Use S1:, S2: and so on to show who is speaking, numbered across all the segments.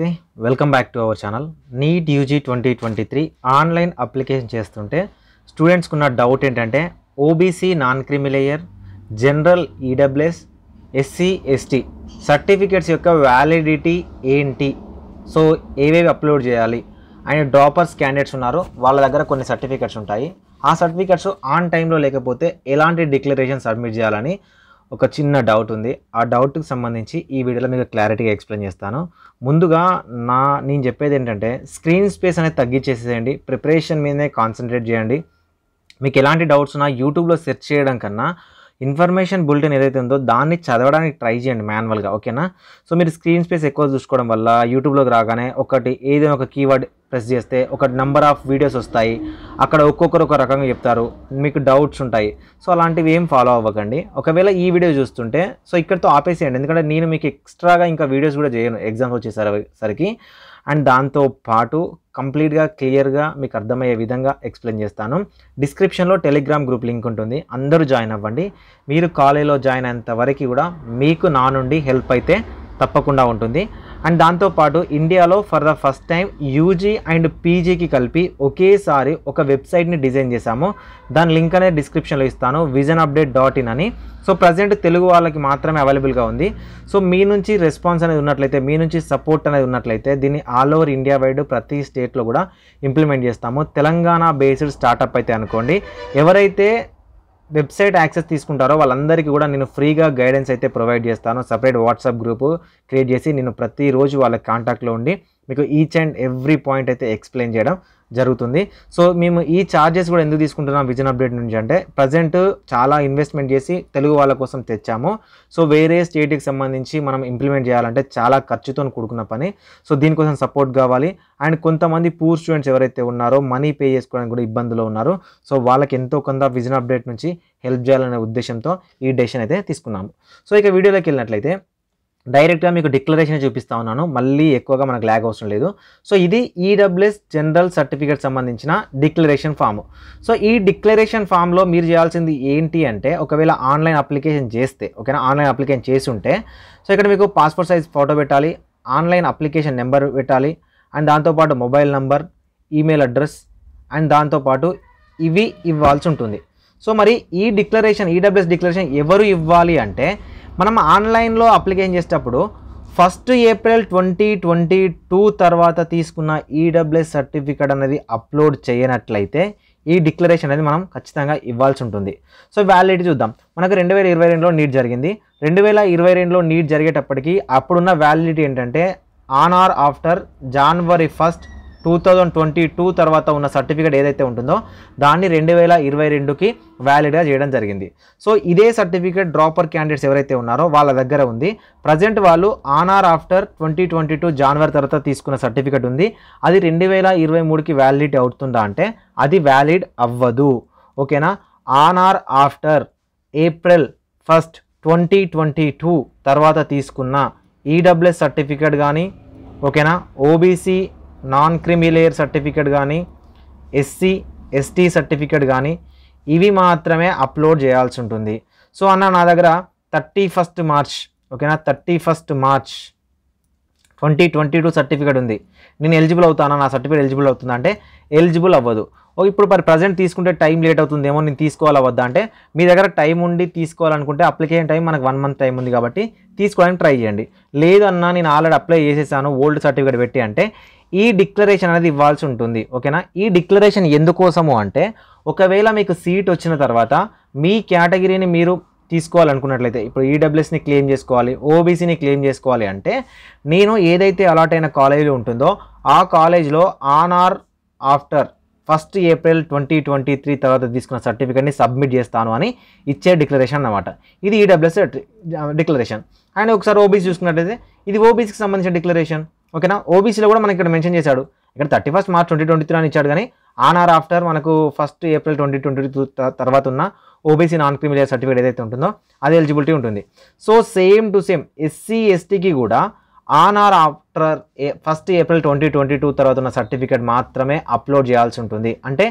S1: నమస్తే welcome back to our channel NEET UG twenty twenty three online application చేస్తుంటే స్టూడెంట్స్కి ఉన్న డౌట్ ఏంటంటే OBC non creamy layer general EWS SC ST certificates యొక్క validity ఏంటి so ఏవేవి అప్లోడ్ చేయాలి అండ్ డ్రాపర్స్ క్యాండిడేట్స్ ఉన్నారో వాళ్ళ దగ్గర కొన్ని సర్టిఫికేట్స్ ఉంటాయి ఆ సర్టిఫికేట్స్ ఆన్ టైంలో లేకపోతే ఎలాంటి డిక్లరేషన్ సబ్మిట్ చేయాలని ఒక చిన్న డౌట్ ఉంది ఆ డౌట్కి సంబంధించి ఈ వీడియోలో మీకు క్లారిటీగా ఎక్స్ప్లెయిన్ చేస్తాను ముందుగా నా నేను చెప్పేది ఏంటంటే స్క్రీన్ స్పేస్ అనేది తగ్గించేసేయండి ప్రిపరేషన్ మీదనే కాన్సన్ట్రేట్ చేయండి మీకు ఎలాంటి డౌట్స్ ఉన్నా యూట్యూబ్లో సెర్చ్ చేయడం కన్నా ఇన్ఫర్మేషన్ బులెటిన్ ఏదైతే ఉందో దాన్ని చదవడానికి ట్రై చేయండి మాన్యువల్గా ఓకేనా సో మీరు స్క్రీన్ స్పేస్ ఎక్కువ చూసుకోవడం వల్ల యూట్యూబ్లోకి రాగానే ఒకటి ఏదైనా ఒక కీవర్డ్ ప్రెస్ చేస్తే ఒక నెంబర్ ఆఫ్ వీడియోస్ వస్తాయి అక్కడ ఒక్కొక్కరు ఒక రకంగా చెప్తారు మీకు డౌట్స్ ఉంటాయి సో అలాంటివి ఏం ఫాలో అవ్వకండి ఒకవేళ ఈ వీడియో చూస్తుంటే సో ఇక్కడతో ఆపేసేయండి ఎందుకంటే నేను మీకు ఎక్స్ట్రాగా ఇంకా వీడియోస్ కూడా చేయను ఎగ్జామ్స్ వచ్చేసరికి అండ్ దాంతో పాటు కంప్లీట్గా క్లియర్గా మీకు అర్థమయ్యే విధంగా ఎక్స్ప్లెయిన్ చేస్తాను డిస్క్రిప్షన్లో టెలిగ్రామ్ గ్రూప్ లింక్ ఉంటుంది అందరూ జాయిన్ అవ్వండి మీరు కాలేజీలో జాయిన్ అయినంత వరకు కూడా మీకు నా నుండి హెల్ప్ అయితే తప్పకుండా ఉంటుంది అండ్ దాంతోపాటు ఇండియాలో for the first time UG and పీజీకి కలిపి ఒకేసారి ఒక వెబ్సైట్ని డిజైన్ చేశాము దాని లింక్ అనేది డిస్క్రిప్షన్లో ఇస్తాను విజన్ అప్డేట్ డాట్ ఇన్ అని సో ప్రజెంట్ తెలుగు వాళ్ళకి మాత్రమే అవైలబుల్గా ఉంది సో మీ నుంచి రెస్పాన్స్ అనేది ఉన్నట్లయితే మీ నుంచి సపోర్ట్ అనేది ఉన్నట్లయితే దీన్ని ఆల్ ఓవర్ ఇండియా వైడ్ ప్రతి స్టేట్లో కూడా ఇంప్లిమెంట్ చేస్తాము తెలంగాణ బేస్డ్ స్టార్టప్ అయితే అనుకోండి ఎవరైతే వెబ్సైట్ యాక్సెస్ తీసుకుంటారో వాళ్ళందరికీ కూడా నేను ఫ్రీగా గైడెన్స్ అయితే ప్రొవైడ్ చేస్తాను సపరేట్ వాట్సాప్ గ్రూపు క్రియేట్ చేసి నేను ప్రతిరోజు వాళ్ళ కాంటాక్ట్లో ఉండి మీకు ఈచ్ అండ్ ఎవ్రీ పాయింట్ అయితే ఎక్స్ప్లెయిన్ చేయడం జరుగుతుంది సో మేము ఈ ఛార్జెస్ కూడా ఎందుకు తీసుకుంటున్నాం విజన్ అప్డేట్ నుంచి అంటే ప్రజెంట్ చాలా ఇన్వెస్ట్మెంట్ చేసి తెలుగు వాళ్ళ కోసం తెచ్చాము సో వేరే స్టేట్కి సంబంధించి మనం ఇంప్లిమెంట్ చేయాలంటే చాలా ఖర్చుతో కూడుకున్న పని సో దీనికోసం సపోర్ట్ కావాలి అండ్ కొంతమంది పూర్ స్టూడెంట్స్ ఎవరైతే ఉన్నారో మనీ పే చేసుకోవడానికి కూడా ఇబ్బందులు ఉన్నారు సో వాళ్ళకి ఎంతో కొంత విజన్ అప్డేట్ నుంచి హెల్ప్ చేయాలనే ఉద్దేశంతో ఈ డెసిషన్ అయితే తీసుకున్నాము సో ఇక వీడియోలోకి వెళ్ళినట్లయితే డైరెక్ట్గా మీకు డిక్లరేషన్ చూపిస్తా ఉన్నాను మళ్ళీ ఎక్కువగా మనకు ల్యాగ్ అవసరం లేదు సో ఇది ఈడబ్ల్యూఎస్ జనరల్ సర్టిఫికేట్ సంబంధించిన డిక్లరేషన్ ఫామ్ సో ఈ డిక్లరేషన్ ఫామ్లో మీరు చేయాల్సింది ఏంటి అంటే ఒకవేళ ఆన్లైన్ అప్లికేషన్ చేస్తే ఓకేనా ఆన్లైన్ అప్లికేషన్ చేసి ఉంటే సో ఇక్కడ మీకు పాస్పోర్ట్ సైజ్ ఫోటో పెట్టాలి ఆన్లైన్ అప్లికేషన్ నెంబర్ పెట్టాలి అండ్ దాంతోపాటు mobile number email address and దాంతోపాటు ఇవి ఇవ్వాల్సి ఉంటుంది సో మరి ఈ డిక్లరేషన్ ఈడబ్ల్యూఎస్ e డిక్లరేషన్ ఎవరు ఇవ్వాలి అంటే మనం ఆన్లైన్లో అప్లికేషన్ చేసేటప్పుడు first April twenty twenty two తర్వాత తీసుకున్న ఈడబ్ల్యూఎస్ e సర్టిఫికేట్ అనేది అప్లోడ్ చేయనట్లయితే ఈ డిక్లరేషన్ అనేది మనం ఖచ్చితంగా ఇవ్వాల్సి ఉంటుంది సో వ్యాలిడిటీ చూద్దాం మనకు రెండు వేల ఇరవై రెండులో నీట్ జరిగింది రెండు వేల ఇరవై రెండులో నీట్ జరిగేటప్పటికి అప్పుడున్న వ్యాలిడిటీ ఏంటంటే on or after January first two thousand twenty two తర్వాత ఉన్న సర్టిఫికేట్ ఏదైతే ఉంటుందో దాన్ని రెండు వేల ఇరవై రెండుకి వ్యాలిడ్గా చేయడం జరిగింది సో ఇదే సర్టిఫికేట్ డ్రాపర్ క్యాండిడేట్స్ ఎవరైతే ఉన్నారో వాళ్ళ దగ్గర ఉంది ప్రజెంట్ వాళ్ళు on or after twenty twenty two January తర్వాత తీసుకున్న సర్టిఫికేట్ ఉంది అది రెండు వేల ఇరవై మూడుకి వ్యాలిడిటీ అవుతుందా అంటే అది వ్యాలిడ్ అవ్వదు ఓకేనా on or after April first twenty twenty two తర్వాత తీసుకున్న ఈడబ్ల్యూఎస్ సర్టిఫికేట్ కానీ ఓకేనా ఓబీసీ నాన్ క్రిమిలేయర్ సర్టిఫికేట్ కానీ ఎస్సీ ఎస్టీ సర్టిఫికేట్ కానీ ఇవి మాత్రమే అప్లోడ్ చేయాల్సి ఉంటుంది సో అన్న నా దగ్గర థర్టీ ఫస్ట్ మార్చ్ ఓకేనా thirty first March twenty twenty two certificate ఉంది నేను ఎలిజిబుల్ అవుతానా నా సర్టిఫికేట్ ఎలిజిబుల్ అవుతుందా అంటే ఎలిజిబుల్ అవ్వదు ఓ ఇప్పుడు మరి ప్రజెంట్ తీసుకుంటే టైం లేట్ అవుతుందేమో నేను తీసుకోవాలి అవద్దా అంటే మీ దగ్గర టైం ఉండి తీసుకోవాలనుకుంటే అప్లికేషన్ టైం మనకు వన్ మంత్ టైం ఉంది కాబట్టి తీసుకోవడానికి ట్రై చేయండి లేదన్నా నేను ఆల్రెడీ అప్లై చేసేసాను ఓల్డ్ సర్టిఫికేట్ పెట్టి అంటే ఈ డిక్లరేషన్ అనేది ఇవ్వాల్సి ఉంటుంది ఓకేనా ఈ డిక్లరేషన్ ఎందుకోసము అంటే ఒకవేళ మీకు సీట్ వచ్చిన తర్వాత మీ కేటగిరీని మీరు తీసుకోవాలనుకున్నట్లయితే ఇప్పుడు ఈడబ్ల్యూఎస్ని e క్లెయిమ్ చేసుకోవాలి ఓబీసీని క్లెయిమ్ చేసుకోవాలి అంటే నేను ఏదైతే అలాట్ అయిన కాలేజీలో ఉంటుందో ఆ కాలేజ్లో on or after first April twenty twenty three తర్వాత తీసుకున్న సర్టిఫికేట్ని సబ్మిట్ చేస్తాను అని ఇచ్చే డిక్లరేషన్ అనమాట ఇది ఈడబ్ల్యూఎస్ e డిక్లరేషన్ అండ్ ఒకసారి ఓబీసీ చూసుకున్నట్లయితే ఇది ఓబీసీకి సంబంధించిన డిక్లరేషన్ ఓకేనా ఓబీసీలో కూడా మనకి ఇక్కడ మెన్షన్ చేశాడు ఇక్కడ thirty first March twenty twenty three అని ఇచ్చాడు కానీ ఆన్ ఆర్ ఆఫ్టర్ మనకు first April twenty twenty two తర్వాత ఉన్న ఓబీసీ నాన్ క్రిమిలియర్ సర్టిఫికేట్ ఏదైతే ఉంటుందో అది ఎలిజిబిలిటీ ఉంటుంది so same to same SC ఎస్టీకి కూడా on or after first April twenty twenty two తర్వాత ఉన్న సర్టిఫికేట్ మాత్రమే అప్లోడ్ చేయాల్సి ఉంటుంది అంటే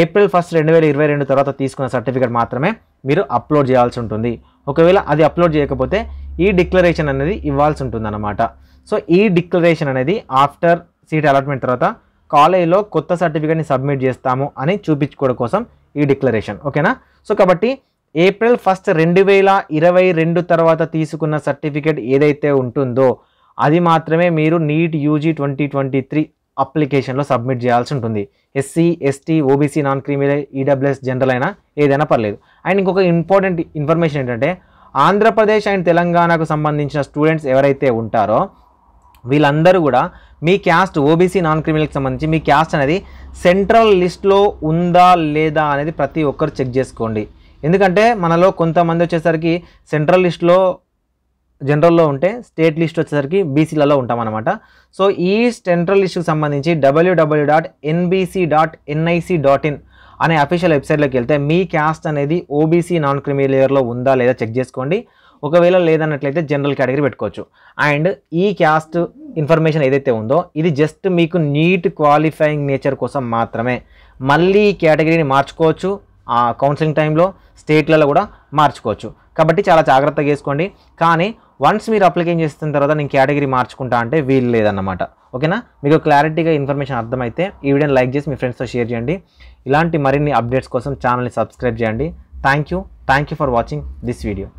S1: ఏప్రిల్ ఫస్ట్ రెండు వేల ఇరవై రెండు తర్వాత తీసుకున్న సర్టిఫికేట్ మాత్రమే మీరు అప్లోడ్ చేయాల్సి ఉంటుంది ఒకవేళ అది అప్లోడ్ చేయకపోతే ఈ డిక్లరేషన్ అనేది ఇవ్వాల్సి ఉంటుంది అన్నమాట సో ఈ డిక్లరేషన్ అనేది ఆఫ్టర్ సీట్ అలాట్మెంట్ తర్వాత కాలేజీలో కొత్త సర్టిఫికేట్ని సబ్మిట్ చేస్తాము అని చూపించుకోవడం కోసం ఈ డిక్లరేషన్ ఓకేనా సో కాబట్టి ఏప్రిల్ ఫస్ట్ రెండు వేల ఇరవై రెండు తర్వాత తీసుకున్న సర్టిఫికేట్ ఏదైతే ఉంటుందో అది మాత్రమే మీరు NEET UG twenty twenty three అప్లికేషన్లో సబ్మిట్ చేయాల్సి ఉంటుంది SC ST OBC non criminal EWS general అయినా ఏదైనా పర్లేదు అండ్ ఇంకొక ఇంపార్టెంట్ ఇన్ఫర్మేషన్ ఏంటంటే ఆంధ్రప్రదేశ్ అండ్ తెలంగాణకు సంబంధించిన స్టూడెంట్స్ ఎవరైతే ఉంటారో వీళ్ళందరూ కూడా మీ క్యాస్ట్ ఓబీసీ నాన్ క్రిమినల్కి సంబంధించి మీ క్యాస్ట్ అనేది సెంట్రల్ లిస్ట్లో ఉందా లేదా అనేది ప్రతి ఒక్కరు చెక్ చేసుకోండి ఎందుకంటే మనలో కొంతమంది వచ్చేసరికి సెంట్రల్ లిస్ట్లో జనరల్లో ఉంటే స్టేట్ లిస్ట్ వచ్చేసరికి బీసీలలో ఉంటాం అనమాట సో ఈ సెంట్రల్ లిస్ట్కి సంబంధించి WWW dot NBC dot NIC dot in అనే అఫీషియల్ వెబ్సైట్లోకి వెళ్తే మీ క్యాస్ట్ అనేది ఓబీసీ నాన్ క్రిమిలేయర్లో ఉందా లేదా చెక్ చేసుకోండి ఒకవేళ లేదన్నట్లయితే జనరల్ కేటగిరీ పెట్టుకోవచ్చు అండ్ ఈ క్యాస్ట్ ఇన్ఫర్మేషన్ ఏదైతే ఉందో ఇది జస్ట్ మీకు నీట్ క్వాలిఫైయింగ్ నేచర్ కోసం మాత్రమే మళ్ళీ ఈ కేటగిరీని మార్చుకోవచ్చు ఆ కౌన్సిలింగ్ టైంలో స్టేట్లలో కూడా మార్చుకోవచ్చు కాబట్టి చాలా జాగ్రత్తగా చేసుకోండి కానీ వన్స్ మీరు అప్లికేషన్ చేసిన తర్వాత నేను కేటగిరీ మార్చుకుంటా అంటే వీలు లేదన్నమాట ఓకేనా మీకు క్లారిటీగా ఇన్ఫర్మేషన్ అర్థమైతే ఈ వీడియోని లైక్ చేసి మీ ఫ్రెండ్స్తో షేర్ చేయండి ఇలాంటి మరిన్ని అప్డేట్స్ కోసం ఛానల్ని సబ్స్క్రైబ్ చేయండి thank you thank you for watching this video